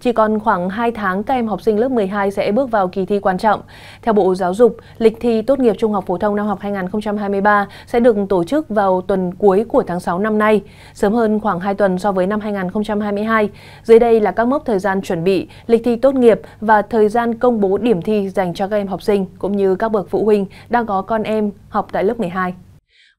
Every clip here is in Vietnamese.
Chỉ còn khoảng 2 tháng các em học sinh lớp 12 sẽ bước vào kỳ thi quan trọng. Theo Bộ Giáo dục, lịch thi tốt nghiệp trung học phổ thông năm học 2023 sẽ được tổ chức vào tuần cuối của tháng 6 năm nay, sớm hơn khoảng 2 tuần so với năm 2022. Dưới đây là các mốc thời gian chuẩn bị, lịch thi tốt nghiệp và thời gian công bố điểm thi dành cho các em học sinh cũng như các bậc phụ huynh đang có con em học tại lớp 12.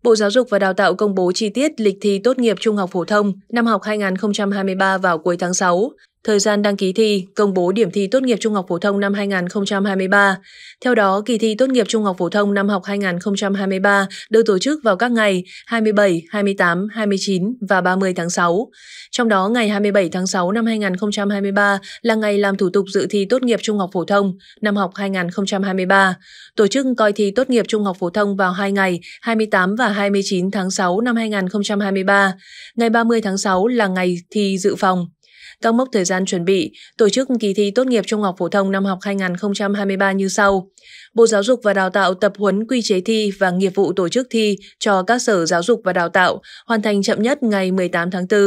Bộ Giáo dục và Đào tạo công bố chi tiết lịch thi tốt nghiệp trung học phổ thông năm học 2023 vào cuối tháng 6 thời gian đăng ký thi, công bố điểm thi tốt nghiệp trung học phổ thông năm 2023. Theo đó, kỳ thi tốt nghiệp trung học phổ thông năm học 2023 được tổ chức vào các ngày 27, 28, 29 và 30 tháng 6. Trong đó, ngày 27 tháng 6 năm 2023 là ngày làm thủ tục dự thi tốt nghiệp trung học phổ thông năm học 2023. Tổ chức coi thi tốt nghiệp trung học phổ thông vào hai ngày 28 và 29 tháng 6 năm 2023. Ngày 30 tháng 6 là ngày thi dự phòng các mốc thời gian chuẩn bị, tổ chức kỳ thi tốt nghiệp trung học phổ thông năm học 2023 như sau. Bộ Giáo dục và Đào tạo tập huấn quy chế thi và nghiệp vụ tổ chức thi cho các sở giáo dục và đào tạo, hoàn thành chậm nhất ngày 18 tháng 4.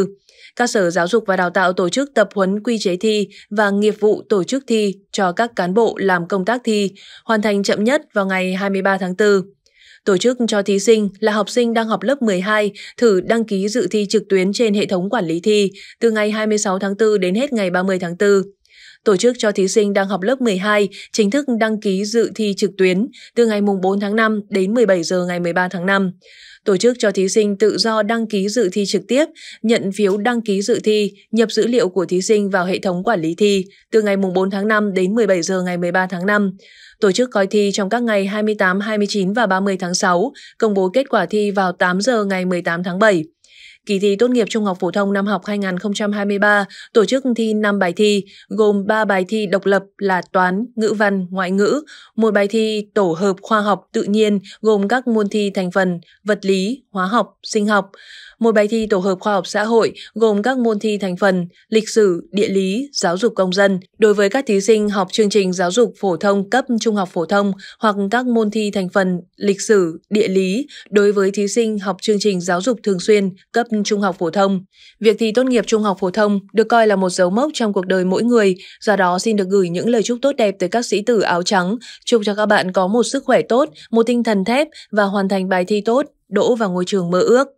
Các sở giáo dục và đào tạo tổ chức tập huấn quy chế thi và nghiệp vụ tổ chức thi cho các cán bộ làm công tác thi, hoàn thành chậm nhất vào ngày 23 tháng 4 tổ chức cho thí sinh là học sinh đang học lớp 12 thử đăng ký dự thi trực tuyến trên hệ thống quản lý thi từ ngày 26 tháng 4 đến hết ngày 30 tháng 4 tổ chức cho thí sinh đang học lớp 12 chính thức đăng ký dự thi trực tuyến từ ngày 4 tháng 5 đến 17 giờ ngày 13 tháng 5 tổ chức cho thí sinh tự do đăng ký dự thi trực tiếp, nhận phiếu đăng ký dự thi, nhập dữ liệu của thí sinh vào hệ thống quản lý thi từ ngày 4 tháng 5 đến 17 giờ ngày 13 tháng 5. Tổ chức coi thi trong các ngày 28, 29 và 30 tháng 6, công bố kết quả thi vào 8 giờ ngày 18 tháng 7. Kỳ thi tốt nghiệp trung học phổ thông năm học 2023 tổ chức thi 5 bài thi, gồm 3 bài thi độc lập là toán, ngữ văn, ngoại ngữ, một bài thi tổ hợp khoa học tự nhiên gồm các môn thi thành phần vật lý, hóa học, sinh học, một bài thi tổ hợp khoa học xã hội gồm các môn thi thành phần lịch sử, địa lý, giáo dục công dân. Đối với các thí sinh học chương trình giáo dục phổ thông cấp trung học phổ thông hoặc các môn thi thành phần lịch sử, địa lý, đối với thí sinh học chương trình giáo dục thường xuyên cấp trung học phổ thông. Việc thi tốt nghiệp trung học phổ thông được coi là một dấu mốc trong cuộc đời mỗi người, do đó xin được gửi những lời chúc tốt đẹp tới các sĩ tử áo trắng. Chúc cho các bạn có một sức khỏe tốt, một tinh thần thép và hoàn thành bài thi tốt, đỗ vào ngôi trường mơ ước.